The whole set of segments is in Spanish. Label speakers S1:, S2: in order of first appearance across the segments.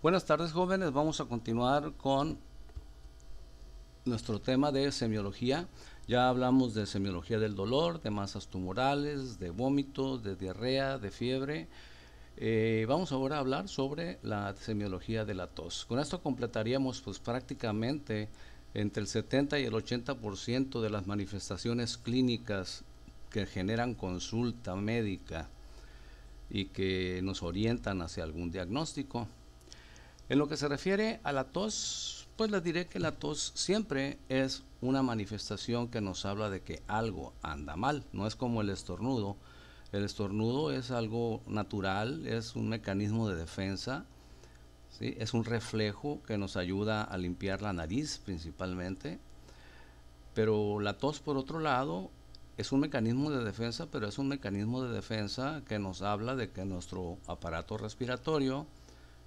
S1: Buenas tardes jóvenes, vamos a continuar con nuestro tema de semiología. Ya hablamos de semiología del dolor, de masas tumorales, de vómitos, de diarrea, de fiebre. Eh, vamos ahora a hablar sobre la semiología de la tos. Con esto completaríamos pues prácticamente entre el 70 y el 80% de las manifestaciones clínicas que generan consulta médica y que nos orientan hacia algún diagnóstico. En lo que se refiere a la tos, pues les diré que la tos siempre es una manifestación que nos habla de que algo anda mal, no es como el estornudo. El estornudo es algo natural, es un mecanismo de defensa, ¿sí? es un reflejo que nos ayuda a limpiar la nariz principalmente. Pero la tos, por otro lado, es un mecanismo de defensa, pero es un mecanismo de defensa que nos habla de que nuestro aparato respiratorio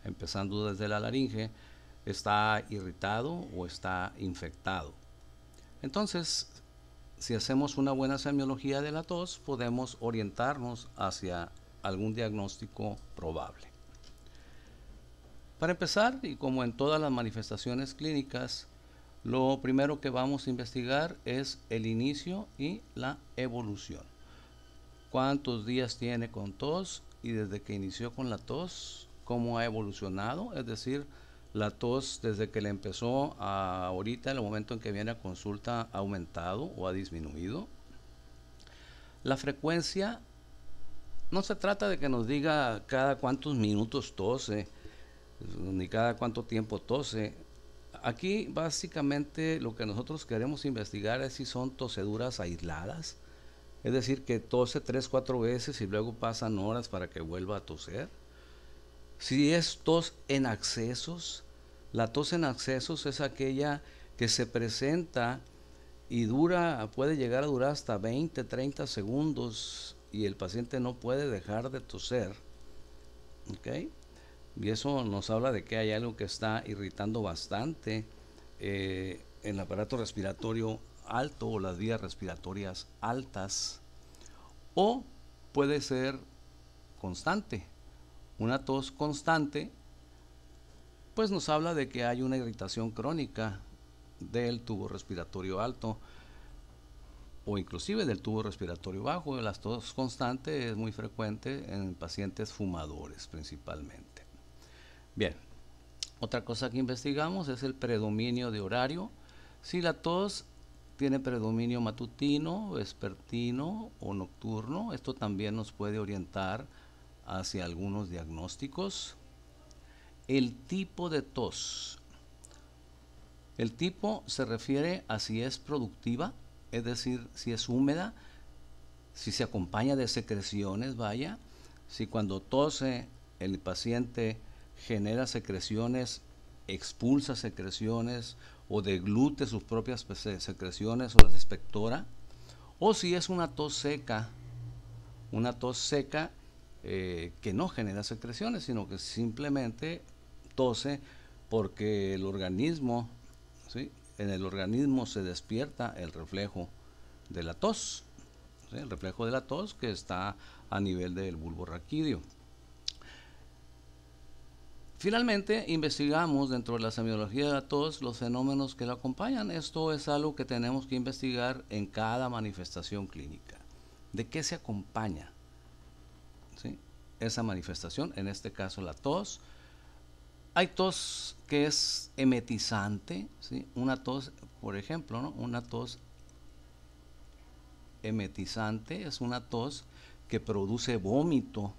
S1: empezando desde la laringe, está irritado o está infectado. Entonces, si hacemos una buena semiología de la tos, podemos orientarnos hacia algún diagnóstico probable. Para empezar, y como en todas las manifestaciones clínicas, lo primero que vamos a investigar es el inicio y la evolución. ¿Cuántos días tiene con tos? Y desde que inició con la tos, cómo ha evolucionado, es decir, la tos desde que le empezó a ahorita, en el momento en que viene a consulta, ha aumentado o ha disminuido. La frecuencia, no se trata de que nos diga cada cuántos minutos tose, ni cada cuánto tiempo tose. Aquí básicamente lo que nosotros queremos investigar es si son toseduras aisladas, es decir, que tose tres, cuatro veces y luego pasan horas para que vuelva a toser si es tos en accesos, la tos en accesos es aquella que se presenta y dura, puede llegar a durar hasta 20, 30 segundos y el paciente no puede dejar de toser. ¿Ok? Y eso nos habla de que hay algo que está irritando bastante en eh, el aparato respiratorio alto o las vías respiratorias altas. O puede ser constante, una tos constante, pues nos habla de que hay una irritación crónica del tubo respiratorio alto o inclusive del tubo respiratorio bajo. La tos constante es muy frecuente en pacientes fumadores principalmente. Bien, otra cosa que investigamos es el predominio de horario. Si la tos tiene predominio matutino, vespertino o nocturno, esto también nos puede orientar Hacia algunos diagnósticos. El tipo de tos. El tipo se refiere a si es productiva, es decir, si es húmeda, si se acompaña de secreciones, vaya, si cuando tose el paciente genera secreciones, expulsa secreciones o deglute sus propias secreciones o las expectora, o si es una tos seca, una tos seca eh, que no genera secreciones, sino que simplemente tose porque el organismo, en el organismo se despierta el reflejo de la tos, el reflejo de la tos que está a nivel del bulbo raquídeo. Finalmente, investigamos dentro de la semiología de la tos los fenómenos que la acompañan. Esto es algo que tenemos que investigar en cada manifestación clínica. ¿De qué se acompaña? esa manifestación, en este caso la tos. Hay tos que es emetizante, ¿sí? una tos, por ejemplo, una tos emetizante es una tos que produce vómito.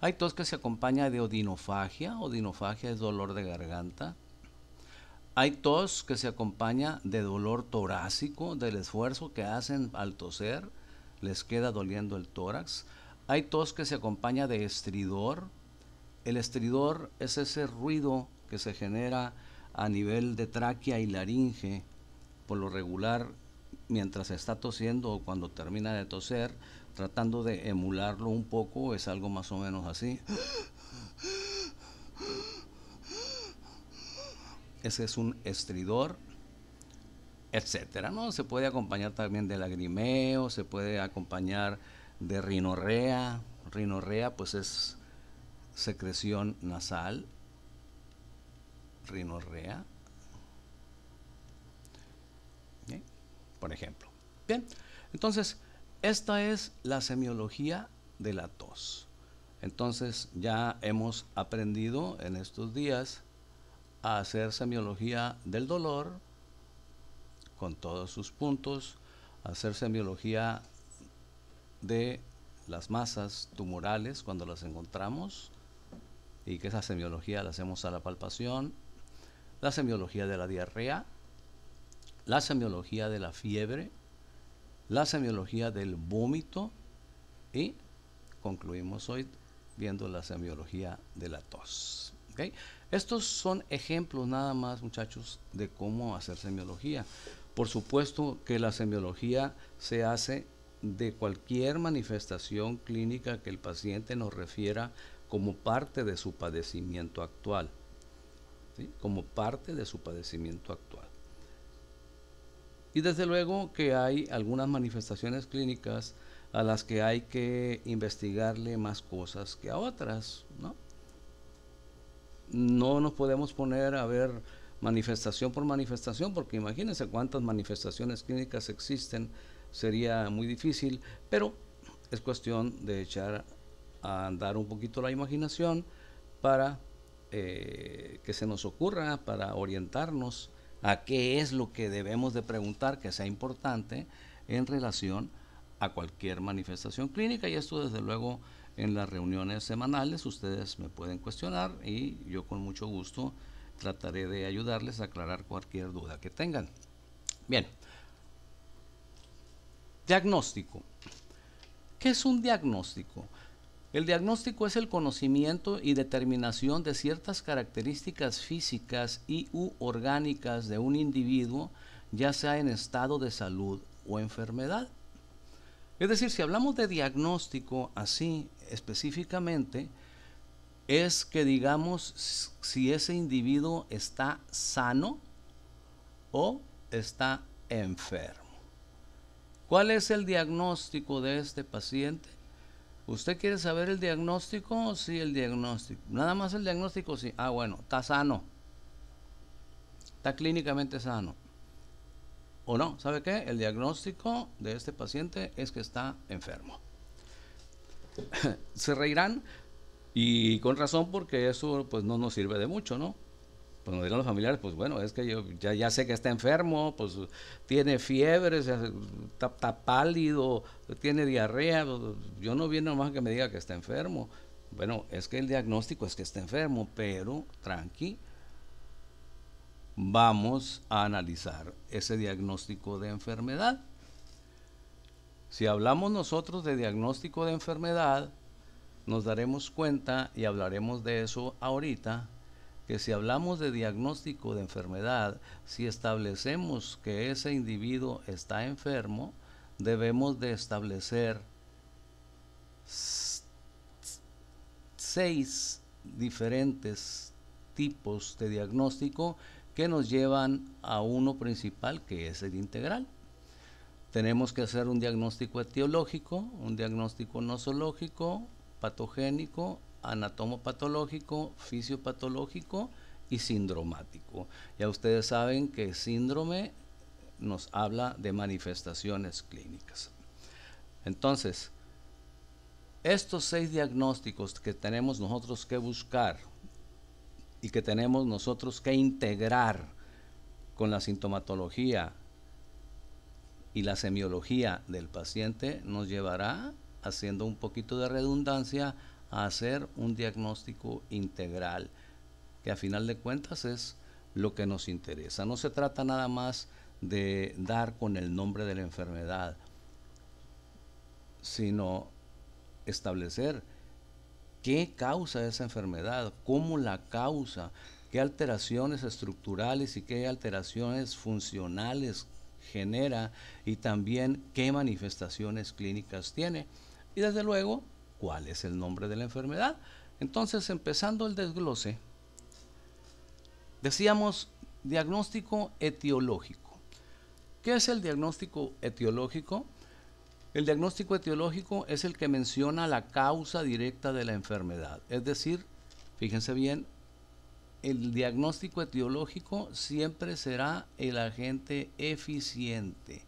S1: Hay tos que se acompaña de odinofagia, odinofagia es dolor de garganta. Hay tos que se acompaña de dolor torácico, del esfuerzo que hacen al toser, les queda doliendo el tórax. Hay tos que se acompaña de estridor. El estridor es ese ruido que se genera a nivel de tráquea y laringe, por lo regular mientras está tosiendo o cuando termina de toser, tratando de emularlo un poco, es algo más o menos así. Ese es un estridor, etcétera, ¿no? Se puede acompañar también de lagrimeo, se puede acompañar de rinorrea. Rinorrea pues es secreción nasal. Rinorrea. ¿Eh? Por ejemplo. Bien, entonces esta es la semiología de la tos. Entonces ya hemos aprendido en estos días a hacer semiología del dolor con todos sus puntos, hacer semiología de las masas tumorales cuando las encontramos y que esa semiología la hacemos a la palpación, la semiología de la diarrea, la semiología de la fiebre, la semiología del vómito y concluimos hoy viendo la semiología de la tos. ¿okay? Estos son ejemplos nada más, muchachos, de cómo hacer semiología. Por supuesto que la semiología se hace de cualquier manifestación clínica que el paciente nos refiera como parte de su padecimiento actual. Como parte de su padecimiento actual. Y desde luego que hay algunas manifestaciones clínicas a las que hay que investigarle más cosas que a otras, ¿no? No nos podemos poner a ver manifestación por manifestación, porque imagínense cuántas manifestaciones clínicas existen sería muy difícil, pero es cuestión de echar a andar un poquito la imaginación para eh, que se nos ocurra, para orientarnos a qué es lo que debemos de preguntar que sea importante en relación a cualquier manifestación clínica y esto desde luego en las reuniones semanales ustedes me pueden cuestionar y yo con mucho gusto trataré de ayudarles a aclarar cualquier duda que tengan. Bien, Diagnóstico. ¿Qué es un diagnóstico? El diagnóstico es el conocimiento y determinación de ciertas características físicas y u orgánicas de un individuo, ya sea en estado de salud o enfermedad. Es decir, si hablamos de diagnóstico así específicamente, es que digamos si ese individuo está sano o está enfermo. ¿Cuál es el diagnóstico de este paciente? ¿Usted quiere saber el diagnóstico? Sí, el diagnóstico. Nada más el diagnóstico, sí. Ah, bueno, está sano. Está clínicamente sano. ¿O no? ¿Sabe qué? El diagnóstico de este paciente es que está enfermo. Se reirán y con razón porque eso pues no nos sirve de mucho, ¿no? pues nos dirán los familiares, pues bueno, es que yo ya, sé que está enfermo, pues tiene fiebre, está, pálido, tiene diarrea, pues, yo no viene nomás que me diga que está enfermo. Bueno, es que el diagnóstico es que está enfermo, pero tranqui, vamos a analizar ese diagnóstico de enfermedad. Si hablamos nosotros de diagnóstico de enfermedad, nos daremos cuenta y hablaremos de eso ahorita que si hablamos de diagnóstico de enfermedad, si establecemos que ese individuo está enfermo, debemos de establecer seis diferentes tipos de diagnóstico que nos llevan a uno principal que es el integral. Tenemos que hacer un diagnóstico etiológico, un diagnóstico nosológico, patogénico anatomopatológico, fisiopatológico y sindromático. Ya ustedes saben que síndrome nos habla de manifestaciones clínicas. Entonces, estos seis diagnósticos que tenemos nosotros que buscar y que tenemos nosotros que integrar con la sintomatología y la semiología del paciente nos llevará, haciendo un poquito de redundancia, a hacer un diagnóstico integral, que a final de cuentas es lo que nos interesa. No se trata nada más de dar con el nombre de la enfermedad, sino establecer qué causa esa enfermedad, cómo la causa, qué alteraciones estructurales y qué alteraciones funcionales genera y también qué manifestaciones clínicas tiene. Y desde luego, cuál es el nombre de la enfermedad. Entonces, empezando el desglose, decíamos diagnóstico etiológico. ¿Qué es el diagnóstico etiológico? El diagnóstico etiológico es el que menciona la causa directa de la enfermedad. Es decir, fíjense bien, el diagnóstico etiológico siempre será el agente eficiente.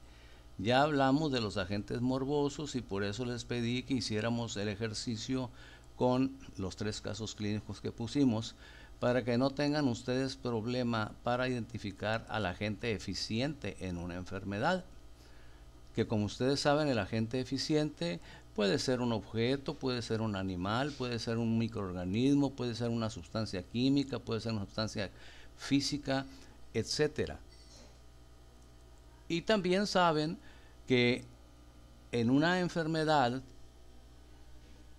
S1: Ya hablamos de los agentes morbosos y por eso les pedí que hiciéramos el ejercicio con los tres casos clínicos que pusimos para que no tengan ustedes problema para identificar al agente eficiente en una enfermedad. Que como ustedes saben, el agente eficiente puede ser un objeto, puede ser un animal, puede ser un microorganismo, puede ser una sustancia química, puede ser una sustancia física, etc. Y también saben que en una enfermedad,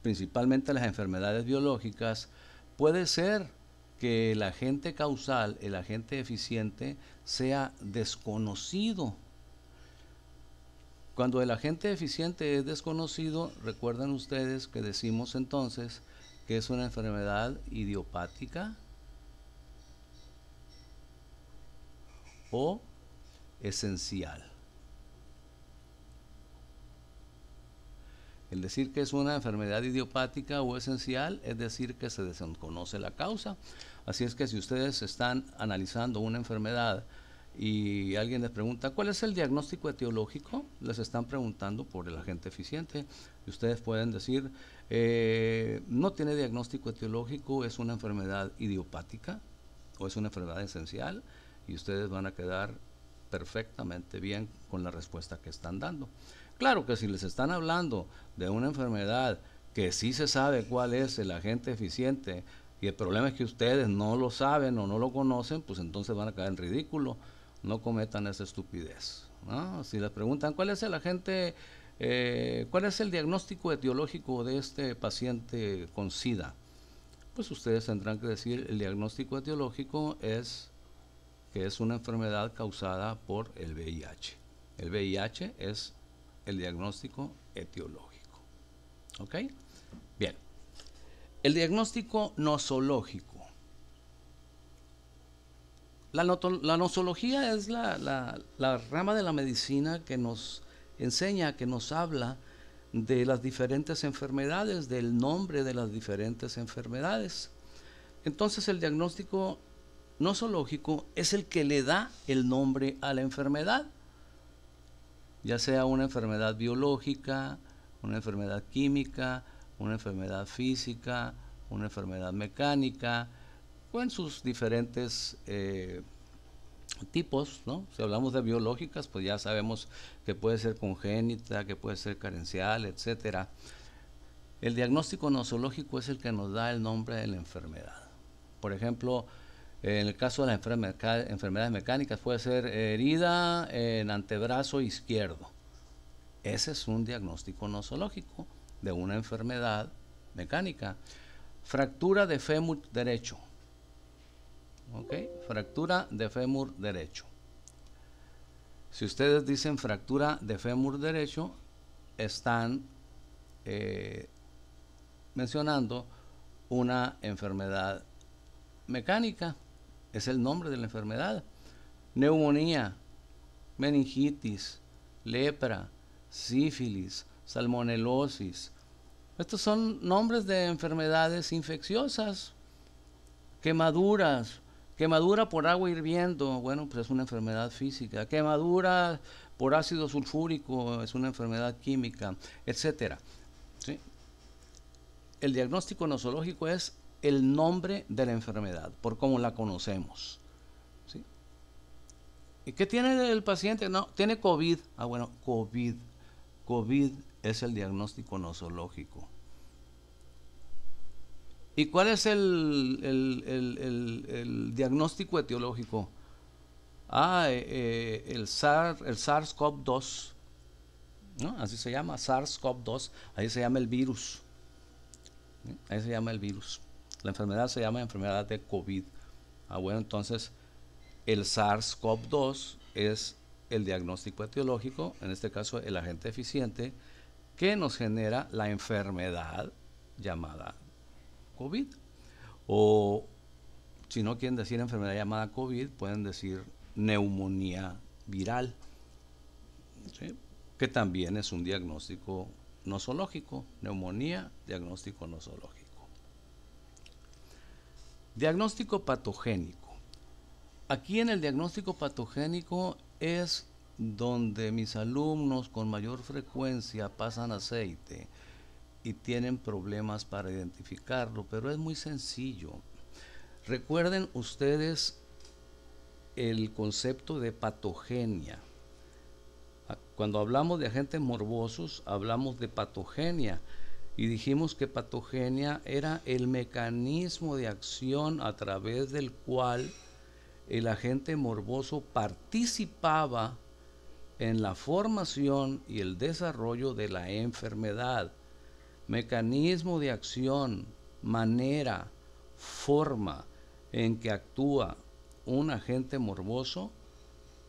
S1: principalmente las enfermedades biológicas, puede ser que el agente causal, el agente eficiente, sea desconocido. Cuando el agente eficiente es desconocido, recuerden ustedes que decimos entonces que es una enfermedad idiopática o esencial. El decir que es una enfermedad idiopática o esencial es decir que se desconoce la causa. Así es que si ustedes están analizando una enfermedad y alguien les pregunta cuál es el diagnóstico etiológico, les están preguntando por el agente eficiente. Y ustedes pueden decir, eh, no tiene diagnóstico etiológico, es una enfermedad idiopática o es una enfermedad esencial y ustedes van a quedar perfectamente bien con la respuesta que están dando. Claro que si les están hablando de una enfermedad que sí se sabe cuál es el agente eficiente y el problema es que ustedes no lo saben o no lo conocen, pues entonces van a caer en ridículo. No cometan esa estupidez. Si les preguntan cuál es el agente, eh, cuál es el diagnóstico etiológico de este paciente con SIDA, pues ustedes tendrán que decir el diagnóstico etiológico es que es una enfermedad causada por el VIH. El VIH es el diagnóstico etiológico. ¿Ok? Bien. El diagnóstico nosológico. La, la nosología es la, la rama de la medicina que nos enseña, que nos habla de las diferentes enfermedades, del nombre de las diferentes enfermedades. Entonces el diagnóstico nosológico es el que le da el nombre a la enfermedad, ya sea una enfermedad biológica, una enfermedad química, una enfermedad física, una enfermedad mecánica, o en sus diferentes eh, tipos, ¿no? Si hablamos de biológicas, pues ya sabemos que puede ser congénita, que puede ser carencial, etcétera. El diagnóstico nosológico es el que nos da el nombre de la enfermedad. Por ejemplo, en el caso de las enfermedades mecánicas puede ser herida en antebrazo izquierdo. Ese es un diagnóstico nosológico de una enfermedad mecánica. Fractura de fémur derecho. ¿Ok? Fractura de fémur derecho. Si ustedes dicen fractura de fémur derecho, están eh, mencionando una enfermedad mecánica es el nombre de la enfermedad. Neumonía, meningitis, lepra, sífilis, salmonelosis. Estos son nombres de enfermedades infecciosas, quemaduras, quemadura por agua hirviendo, bueno, pues es una enfermedad física, quemadura por ácido sulfúrico es una enfermedad química, etcétera. El diagnóstico nosológico es el nombre de la enfermedad, por cómo la conocemos. ¿Y qué tiene el paciente? No, tiene COVID. Ah, bueno, COVID. COVID es el diagnóstico nosológico. ¿Y cuál es el, el, diagnóstico etiológico? Ah, eh, eh, el, el SARS-CoV-2. 2 Así se llama, SARS-CoV-2. Ahí se llama el virus. Ahí se llama el virus. La enfermedad se llama enfermedad de COVID. Ah, bueno, entonces el SARS-CoV-2 es el diagnóstico etiológico, en este caso el agente eficiente, que nos genera la enfermedad llamada COVID. O si no quieren decir enfermedad llamada COVID, pueden decir neumonía viral, que también es un diagnóstico nosológico, neumonía, diagnóstico nosológico. Diagnóstico patogénico. Aquí en el diagnóstico patogénico es donde mis alumnos con mayor frecuencia pasan aceite y tienen problemas para identificarlo, pero es muy sencillo. Recuerden ustedes el concepto de patogenia. Cuando hablamos de agentes morbosos, hablamos de patogenia y dijimos que patogenia era el mecanismo de acción a través del cual el agente morboso participaba en la formación y el desarrollo de la enfermedad. Mecanismo de acción, manera, forma en que actúa un agente morboso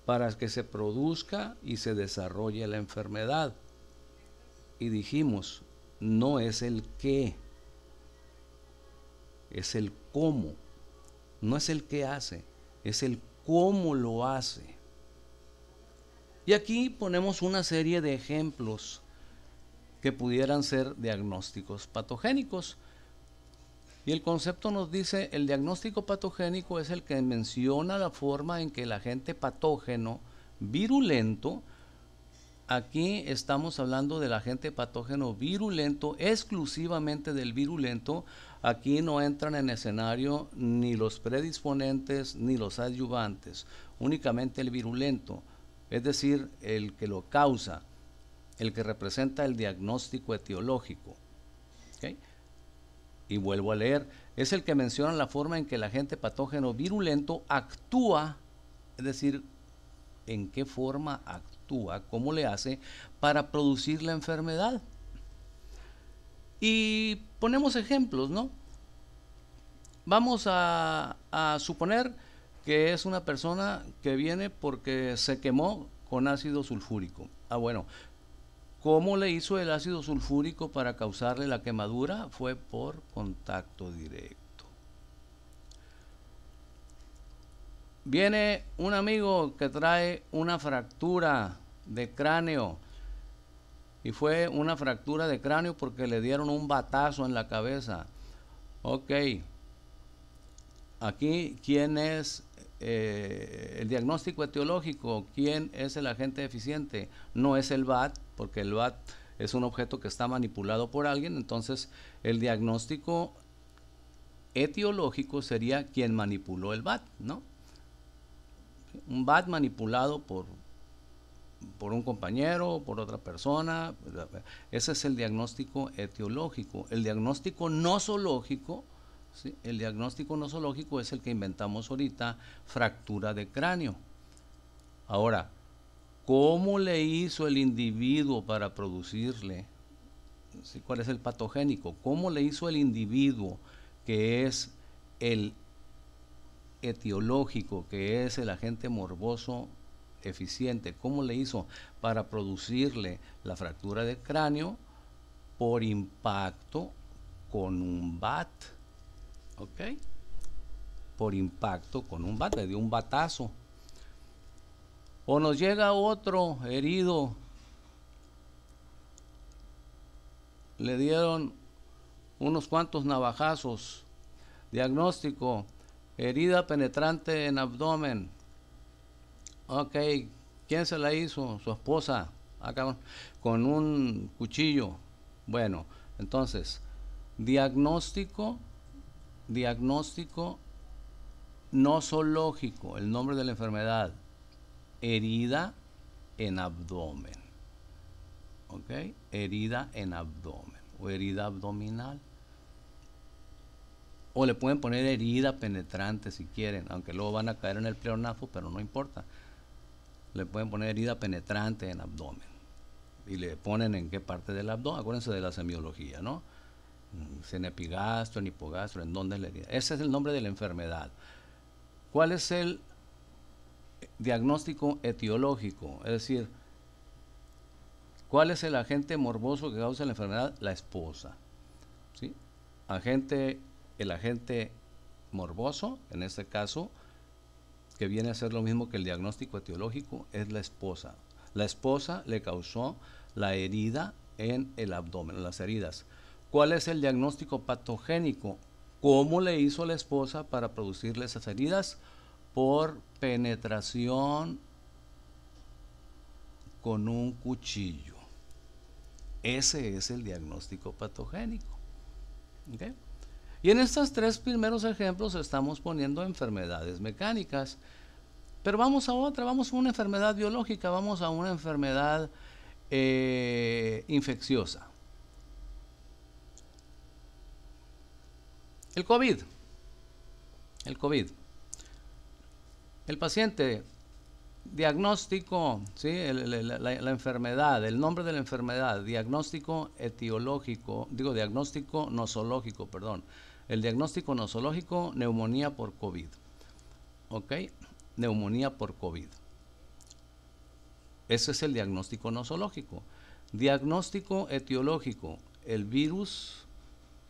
S1: para que se produzca y se desarrolle la enfermedad. Y dijimos, no es el qué, es el cómo. No es el qué hace, es el cómo lo hace. Y aquí ponemos una serie de ejemplos que pudieran ser diagnósticos patogénicos. Y el concepto nos dice, el diagnóstico patogénico es el que menciona la forma en que el agente patógeno virulento aquí estamos hablando del agente patógeno virulento, exclusivamente del virulento. Aquí no entran en escenario ni los predisponentes ni los adyuvantes, únicamente el virulento, es decir, el que lo causa, el que representa el diagnóstico etiológico. Y vuelvo a leer, es el que menciona la forma en que el agente patógeno virulento actúa, es decir, en qué forma actúa cómo le hace para producir la enfermedad. Y ponemos ejemplos, ¿no? Vamos a, a suponer que es una persona que viene porque se quemó con ácido sulfúrico. Ah, bueno, ¿Cómo le hizo el ácido sulfúrico para causarle la quemadura? Fue por contacto directo. Viene un amigo que trae una fractura de cráneo. Y fue una fractura de cráneo porque le dieron un batazo en la cabeza. Ok. Aquí, ¿quién es eh, el diagnóstico etiológico? ¿Quién es el agente deficiente? No es el VAT, porque el VAT es un objeto que está manipulado por alguien. Entonces, el diagnóstico etiológico sería quien manipuló el VAT, ¿no? un bat manipulado por, por un compañero, por otra persona. Ese es el diagnóstico etiológico. El diagnóstico nosológico, el diagnóstico nosológico es el que inventamos ahorita, fractura de cráneo. Ahora, ¿cómo le hizo el individuo para producirle? ¿Cuál es el patogénico? ¿Cómo le hizo el individuo que es el etiológico, que es el agente morboso eficiente, cómo le hizo para producirle la fractura de cráneo por impacto con un bat. ¿Ok? Por impacto con un bat, le dio un batazo. O nos llega otro herido. Le dieron unos cuantos navajazos. Diagnóstico, Herida penetrante en abdomen. Ok, ¿quién se la hizo? Su esposa. Acá, ah, con un cuchillo. Bueno, entonces, diagnóstico, diagnóstico nosológico, el nombre de la enfermedad, herida en abdomen. ¿Ok? Herida en abdomen o herida abdominal o le pueden poner herida penetrante si quieren, aunque luego van a caer en el pleonafo, pero no importa. Le pueden poner herida penetrante en abdomen. Y le ponen en qué parte del abdomen. Acuérdense de la semiología, ¿no? Mm, en epigastro, en hipogastro, en dónde es la herida. Ese es el nombre de la enfermedad. ¿Cuál es el diagnóstico etiológico? Es decir, ¿cuál es el agente morboso que causa la enfermedad? La esposa. ¿Sí? Agente el agente morboso, en este caso, que viene a ser lo mismo que el diagnóstico etiológico, es la esposa. La esposa le causó la herida en el abdomen, las heridas. ¿Cuál es el diagnóstico patogénico? ¿Cómo le hizo la esposa para producirle esas heridas? Por penetración con un cuchillo. Ese es el diagnóstico patogénico. Y en estos tres primeros ejemplos estamos poniendo enfermedades mecánicas. Pero vamos a otra, vamos a una enfermedad biológica, vamos a una enfermedad eh, infecciosa. El COVID. El COVID. El paciente, diagnóstico, ¿sí? la, la, enfermedad, el nombre de la enfermedad, diagnóstico etiológico, digo diagnóstico nosológico, perdón. El diagnóstico nosológico, neumonía por COVID. ¿Ok? Neumonía por COVID. Ese es el diagnóstico nosológico. Diagnóstico etiológico, el virus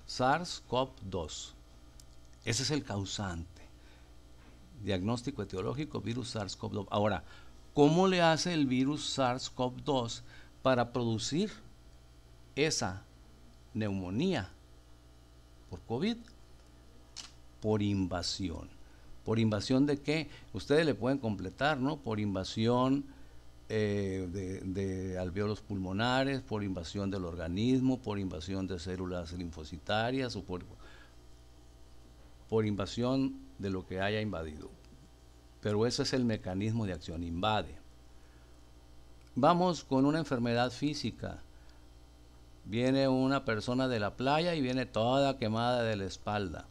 S1: SARS-CoV-2. Ese es el causante. Diagnóstico etiológico, virus SARS-CoV-2. Ahora, ¿cómo le hace el virus SARS-CoV-2 para producir esa neumonía por COVID, por invasión. ¿Por invasión de qué? Ustedes le pueden completar, ¿no? Por invasión eh, de, alveolos pulmonares, por invasión del organismo, por invasión de células linfocitarias o por, por invasión de lo que haya invadido. Pero ese es el mecanismo de acción, invade. Vamos con una enfermedad física Viene una persona de la playa y viene toda quemada de la espalda.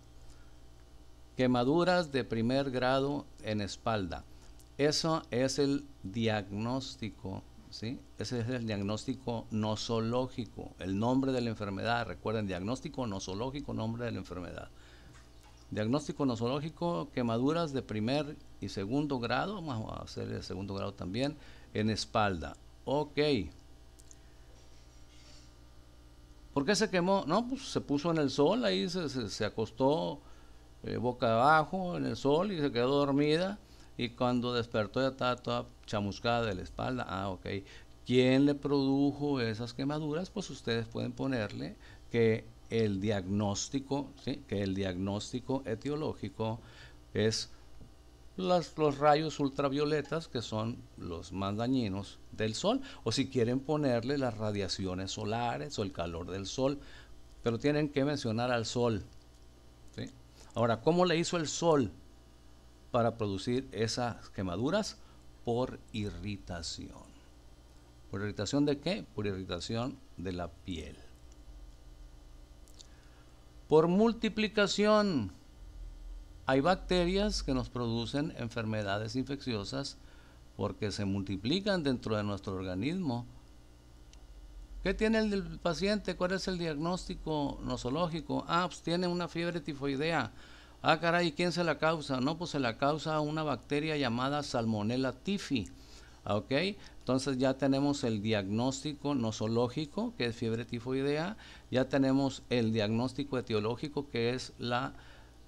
S1: Quemaduras de primer grado en espalda. Eso es el diagnóstico, ¿sí? Ese es el diagnóstico nosológico, el nombre de la enfermedad. Recuerden, diagnóstico nosológico, nombre de la enfermedad. Diagnóstico nosológico, quemaduras de primer y segundo grado, vamos a hacer el segundo grado también, en espalda. Ok. ¿Por qué se quemó? No, pues se puso en el sol, ahí se, acostó eh, boca abajo en el sol y se quedó dormida. Y cuando despertó ya estaba toda chamuscada de la espalda. Ah, ok. ¿Quién le produjo esas quemaduras? Pues ustedes pueden ponerle que el diagnóstico, ¿sí? que el diagnóstico etiológico es los rayos ultravioletas, que son los más dañinos del sol, o si quieren ponerle las radiaciones solares o el calor del sol, pero tienen que mencionar al sol. Ahora, ¿cómo le hizo el sol para producir esas quemaduras? Por irritación. ¿Por irritación de qué? Por irritación de la piel. Por multiplicación, hay bacterias que nos producen enfermedades infecciosas porque se multiplican dentro de nuestro organismo. ¿Qué tiene el, paciente? ¿Cuál es el diagnóstico nosológico? Ah, pues tiene una fiebre tifoidea. Ah, caray, ¿quién se la causa? No, pues se la causa una bacteria llamada Salmonella tifi. Ah, ¿Ok? Entonces ya tenemos el diagnóstico nosológico, que es fiebre tifoidea. Ya tenemos el diagnóstico etiológico, que es la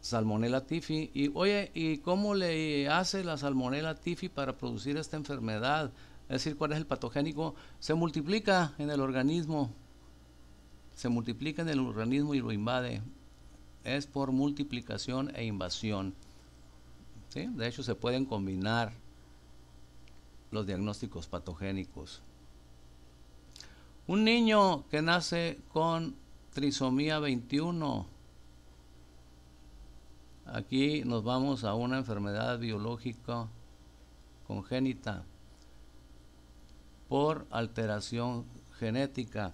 S1: salmonella tifi. Y oye, ¿y cómo le hace la salmonella tifi para producir esta enfermedad? Es decir, ¿cuál es el patogénico? Se multiplica en el organismo. Se multiplica en el organismo y lo invade. Es por multiplicación e invasión. De hecho, se pueden combinar los diagnósticos patogénicos. Un niño que nace con trisomía 21 Aquí nos vamos a una enfermedad biológica congénita por alteración genética.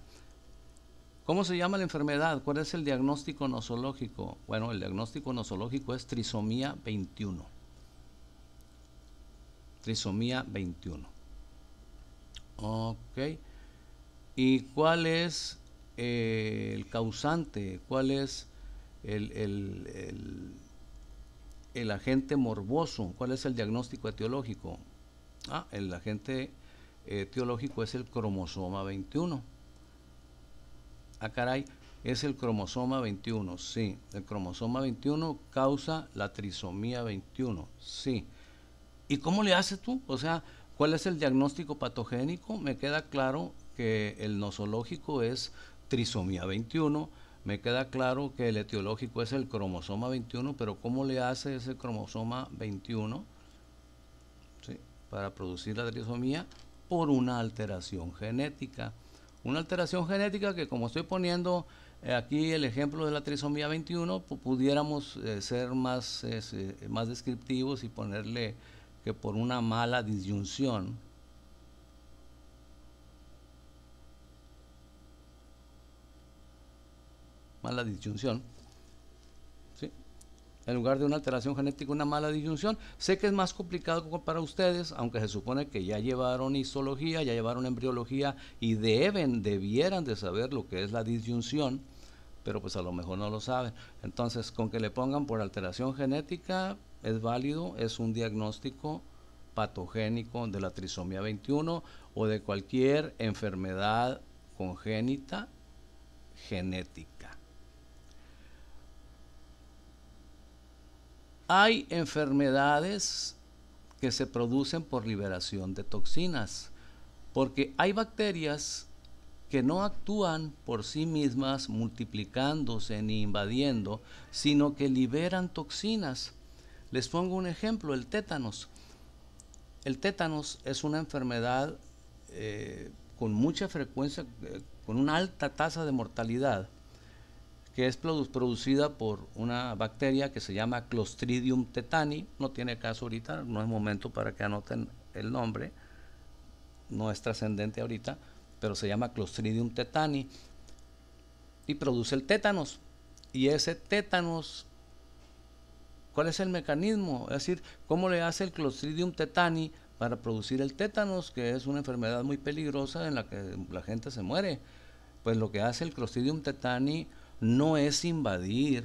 S1: ¿Cómo se llama la enfermedad? ¿Cuál es el diagnóstico nosológico? Bueno, el diagnóstico nosológico es trisomía 21. Trisomía 21. Ok. ¿Y cuál es eh, el causante? ¿Cuál es el, el el agente morboso. ¿Cuál es el diagnóstico etiológico? Ah, el agente eh, etiológico es el cromosoma 21. Ah, caray, es el cromosoma 21, sí. El cromosoma 21 causa la trisomía 21, sí. ¿Y cómo le haces tú? O sea, ¿cuál es el diagnóstico patogénico? Me queda claro que el nosológico es trisomía 21 me queda claro que el etiológico es el cromosoma 21, pero ¿cómo le hace ese cromosoma 21 para producir la trisomía? Por una alteración genética. Una alteración genética que como estoy poniendo eh, aquí el ejemplo de la trisomía 21, pudiéramos eh, ser más, eh, más descriptivos y ponerle que por una mala disyunción mala disyunción. ¿sí? En lugar de una alteración genética, una mala disyunción. Sé que es más complicado para ustedes, aunque se supone que ya llevaron histología, ya llevaron embriología y deben, debieran de saber lo que es la disyunción, pero pues a lo mejor no lo saben. Entonces, con que le pongan por alteración genética, es válido, es un diagnóstico patogénico de la trisomía 21 o de cualquier enfermedad congénita genética. Hay enfermedades que se producen por liberación de toxinas, porque hay bacterias que no actúan por sí mismas multiplicándose ni invadiendo, sino que liberan toxinas. Les pongo un ejemplo, el tétanos. El tétanos es una enfermedad eh, con mucha frecuencia, eh, con una alta tasa de mortalidad, que es producida por una bacteria que se llama Clostridium tetani, no tiene caso ahorita, no es momento para que anoten el nombre, no es trascendente ahorita, pero se llama Clostridium tetani y produce el tétanos. Y ese tétanos, ¿cuál es el mecanismo? Es decir, ¿cómo le hace el Clostridium tetani para producir el tétanos, que es una enfermedad muy peligrosa en la que la gente se muere? Pues lo que hace el Clostridium tetani no es invadir,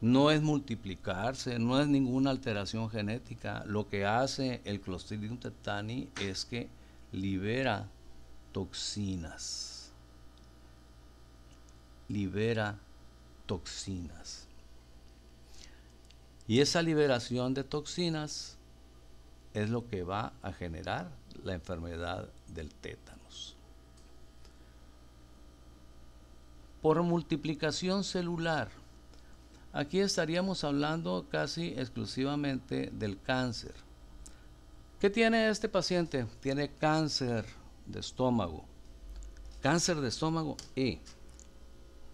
S1: no es multiplicarse, no es ninguna alteración genética. Lo que hace el Clostridium tetani es que libera toxinas. Libera toxinas. Y esa liberación de toxinas es lo que va a generar la enfermedad del teta. por multiplicación celular. Aquí estaríamos hablando casi exclusivamente del cáncer. ¿Qué tiene este paciente? Tiene cáncer de estómago. Cáncer de estómago y... E.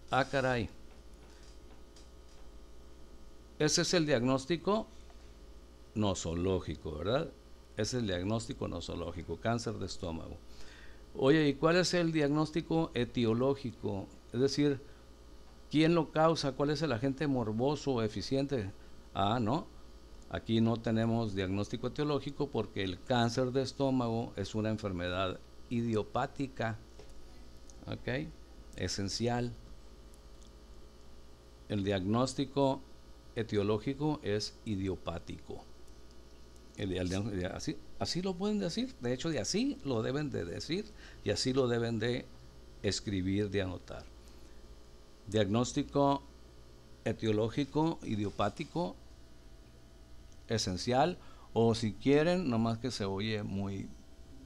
S1: Ah, caray. Ese es el diagnóstico nosológico, ¿verdad? es el diagnóstico nosológico, cáncer de estómago. Oye, ¿y cuál es el diagnóstico etiológico es decir, ¿quién lo causa? ¿Cuál es el agente morboso o eficiente? Ah, no. Aquí no tenemos diagnóstico etiológico porque el cáncer de estómago es una enfermedad idiopática, ¿ok? Esencial. El diagnóstico etiológico es idiopático. así, así lo pueden decir, de hecho, y así lo deben de decir, y así lo deben de escribir, de anotar. Diagnóstico etiológico, idiopático, esencial, o si quieren, nomás que se oye muy,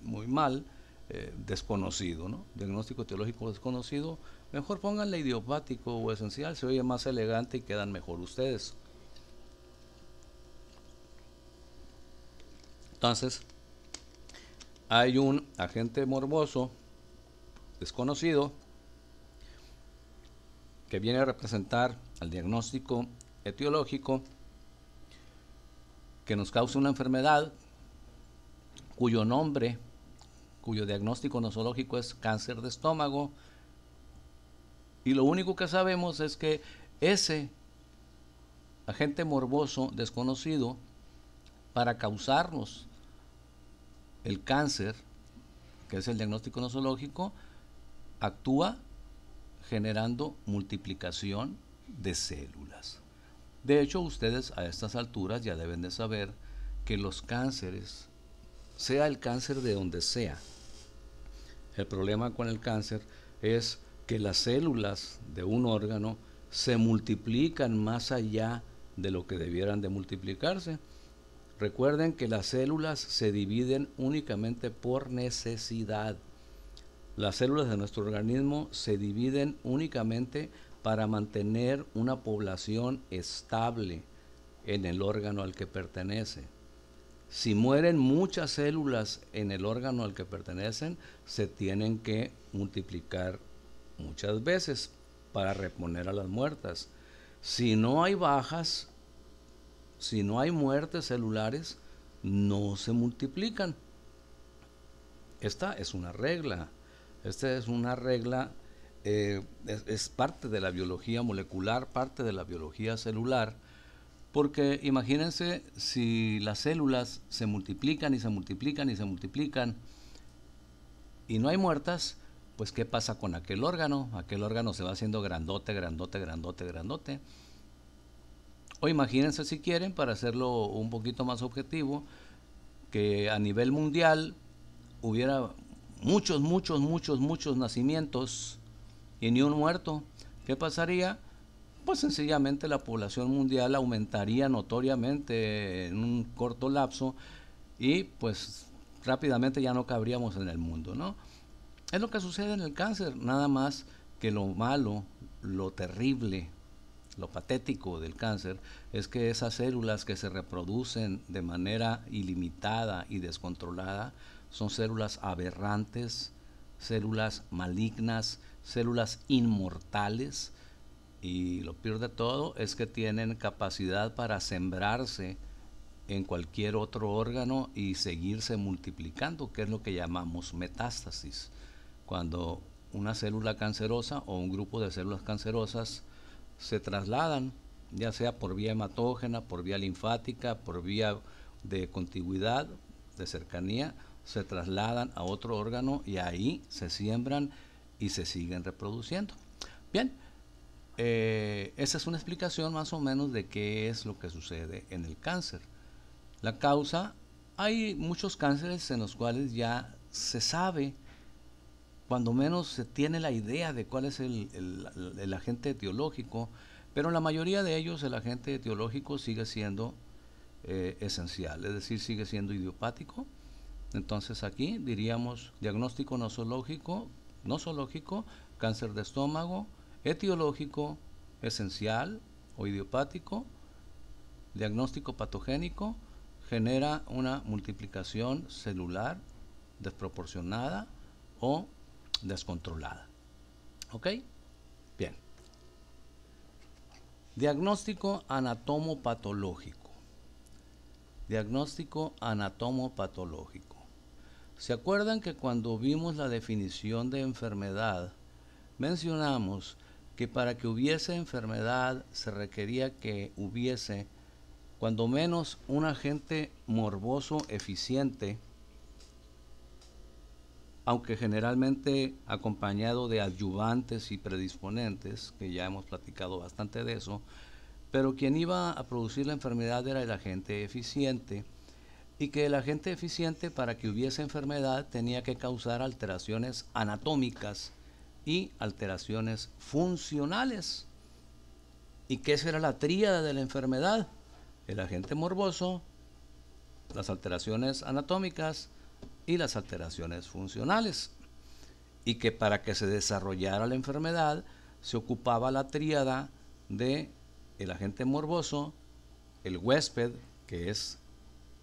S1: muy mal, eh, desconocido, ¿no? Diagnóstico etiológico desconocido, mejor pónganle idiopático o esencial, se oye más elegante y quedan mejor ustedes. Entonces, hay un agente morboso desconocido que viene a representar al diagnóstico etiológico que nos causa una enfermedad cuyo nombre, cuyo diagnóstico nosológico es cáncer de estómago, y lo único que sabemos es que ese agente morboso desconocido para causarnos el cáncer, que es el diagnóstico nosológico, actúa generando multiplicación de células. De hecho, ustedes a estas alturas ya deben de saber que los cánceres, sea el cáncer de donde sea, el problema con el cáncer es que las células de un órgano se multiplican más allá de lo que debieran de multiplicarse. Recuerden que las células se dividen únicamente por necesidad. Las células de nuestro organismo se dividen únicamente para mantener una población estable en el órgano al que pertenece. Si mueren muchas células en el órgano al que pertenecen, se tienen que multiplicar muchas veces para reponer a las muertas. Si no hay bajas, si no hay muertes celulares, no se multiplican. Esta es una regla. Esta es una regla, eh, es, parte de la biología molecular, parte de la biología celular, porque imagínense si las células se multiplican y se multiplican y se multiplican y no hay muertas, pues ¿qué pasa con aquel órgano? Aquel órgano se va haciendo grandote, grandote, grandote, grandote. O imagínense si quieren, para hacerlo un poquito más objetivo, que a nivel mundial hubiera muchos, muchos, muchos, muchos nacimientos y ni un muerto, ¿qué pasaría? Pues sencillamente la población mundial aumentaría notoriamente en un corto lapso y pues rápidamente ya no cabríamos en el mundo, ¿no? Es lo que sucede en el cáncer, nada más que lo malo, lo terrible, lo patético del cáncer es que esas células que se reproducen de manera ilimitada y descontrolada, son células aberrantes, células malignas, células inmortales. Y lo peor de todo es que tienen capacidad para sembrarse en cualquier otro órgano y seguirse multiplicando, que es lo que llamamos metástasis. Cuando una célula cancerosa o un grupo de células cancerosas se trasladan, ya sea por vía hematógena, por vía linfática, por vía de contigüidad, de cercanía, se trasladan a otro órgano y ahí se siembran y se siguen reproduciendo. Bien, eh, esa es una explicación más o menos de qué es lo que sucede en el cáncer. La causa, hay muchos cánceres en los cuales ya se sabe, cuando menos se tiene la idea de cuál es el, agente etiológico, pero en la mayoría de ellos el agente etiológico sigue siendo eh, esencial, es decir, sigue siendo idiopático entonces aquí diríamos diagnóstico nosológico, nosológico, cáncer de estómago, etiológico, esencial o idiopático, diagnóstico patogénico, genera una multiplicación celular desproporcionada o descontrolada. ¿Ok? Bien. Diagnóstico anatomopatológico. Diagnóstico anatomopatológico. ¿Se acuerdan que cuando vimos la definición de enfermedad, mencionamos que para que hubiese enfermedad se requería que hubiese cuando menos un agente morboso eficiente, aunque generalmente acompañado de adyuvantes y predisponentes, que ya hemos platicado bastante de eso, pero quien iba a producir la enfermedad era el agente eficiente y que el agente eficiente para que hubiese enfermedad tenía que causar alteraciones anatómicas y alteraciones funcionales. ¿Y qué será la tríada de la enfermedad? El agente morboso, las alteraciones anatómicas y las alteraciones funcionales. Y que para que se desarrollara la enfermedad se ocupaba la tríada de el agente morboso, el huésped, que es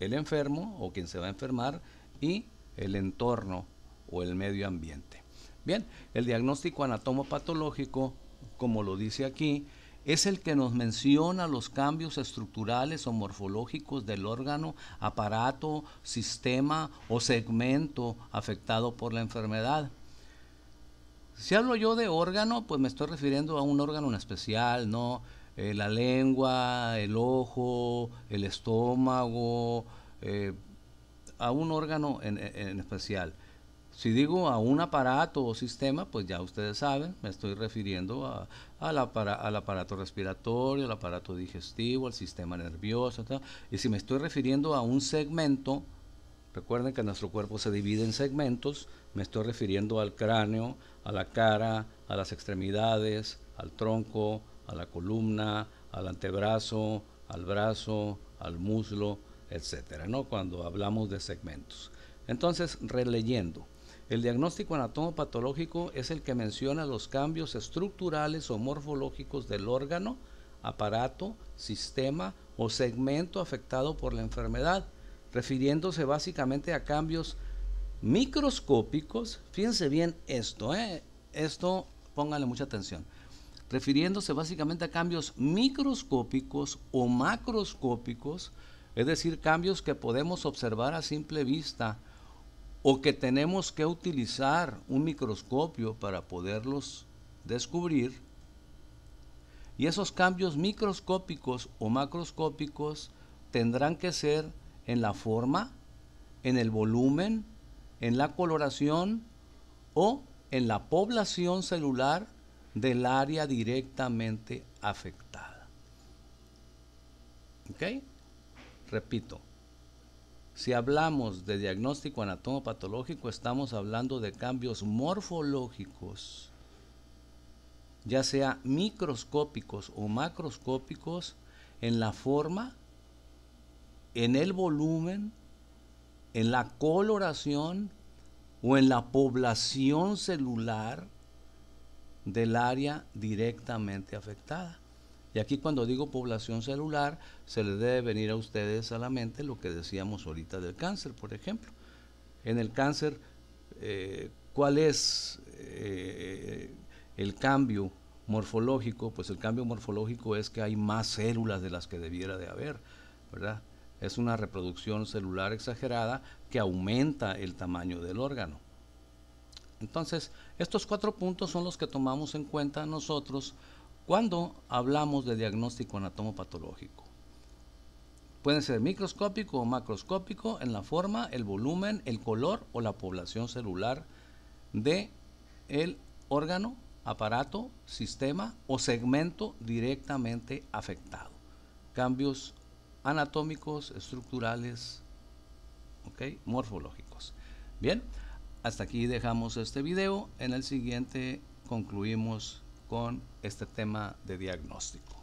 S1: el enfermo o quien se va a enfermar y el entorno o el medio ambiente. Bien, el diagnóstico anatomopatológico, como lo dice aquí, es el que nos menciona los cambios estructurales o morfológicos del órgano, aparato, sistema o segmento afectado por la enfermedad. Si hablo yo de órgano, pues me estoy refiriendo a un órgano en especial, no eh, la lengua, el ojo, el estómago, eh, a un órgano en, especial. Si digo a un aparato o sistema, pues ya ustedes saben, me estoy refiriendo al aparato respiratorio, al aparato digestivo, al sistema nervioso, y si me estoy refiriendo a un segmento, recuerden que nuestro cuerpo se divide en segmentos, me estoy refiriendo al cráneo, a la cara, a las extremidades, al tronco, a la columna, al antebrazo, al brazo, al muslo, etcétera, ¿no? Cuando hablamos de segmentos. Entonces, releyendo. El diagnóstico anatomopatológico es el que menciona los cambios estructurales o morfológicos del órgano, aparato, sistema o segmento afectado por la enfermedad, refiriéndose básicamente a cambios microscópicos. Fíjense bien esto, ¿eh? Esto pónganle mucha atención refiriéndose básicamente a cambios microscópicos o macroscópicos, es decir, cambios que podemos observar a simple vista o que tenemos que utilizar un microscopio para poderlos descubrir. Y esos cambios microscópicos o macroscópicos tendrán que ser en la forma, en el volumen, en la coloración o en la población celular del área directamente afectada. ¿Ok? Repito, si hablamos de diagnóstico anatomopatológico, estamos hablando de cambios morfológicos, ya sea microscópicos o macroscópicos, en la forma, en el volumen, en la coloración o en la población celular del área directamente afectada. Y aquí cuando digo población celular, se les debe venir a ustedes a la mente lo que decíamos ahorita del cáncer, por ejemplo. En el cáncer, eh, ¿cuál es eh, el cambio morfológico? Pues el cambio morfológico es que hay más células de las que debiera de haber, ¿verdad? Es una reproducción celular exagerada que aumenta el tamaño del órgano. Entonces, estos cuatro puntos son los que tomamos en cuenta nosotros cuando hablamos de diagnóstico anatomopatológico. Pueden ser microscópico o macroscópico en la forma, el volumen, el color o la población celular de el órgano, aparato, sistema o segmento directamente afectado. Cambios anatómicos, estructurales, morfológicos. Bien, hasta aquí dejamos este video. En el siguiente concluimos con este tema de diagnóstico.